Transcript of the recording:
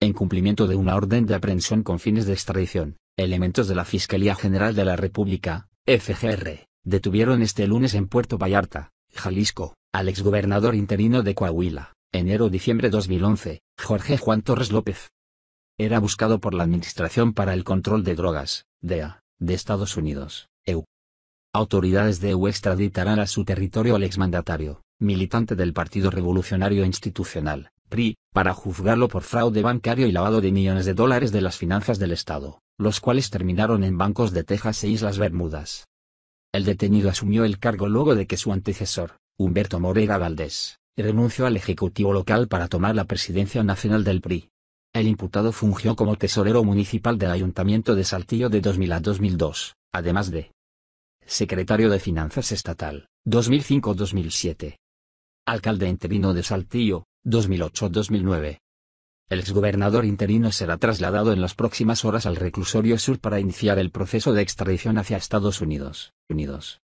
en cumplimiento de una orden de aprehensión con fines de extradición, elementos de la Fiscalía General de la República, FGR, detuvieron este lunes en Puerto Vallarta, Jalisco, al exgobernador interino de Coahuila, enero-diciembre 2011, Jorge Juan Torres López. Era buscado por la Administración para el Control de Drogas, DEA, de Estados Unidos, EU. Autoridades de EU extraditarán a su territorio al exmandatario, militante del Partido Revolucionario Institucional, PRI, para juzgarlo por fraude bancario y lavado de millones de dólares de las finanzas del Estado, los cuales terminaron en bancos de Texas e Islas Bermudas. El detenido asumió el cargo luego de que su antecesor, Humberto Moreira Valdés, renunció al Ejecutivo local para tomar la presidencia nacional del PRI. El imputado fungió como tesorero municipal del Ayuntamiento de Saltillo de 2000 a 2002, además de secretario de Finanzas Estatal, 2005-2007. Alcalde interino de Saltillo, 2008-2009. El exgobernador interino será trasladado en las próximas horas al reclusorio sur para iniciar el proceso de extradición hacia Estados Unidos. Unidos.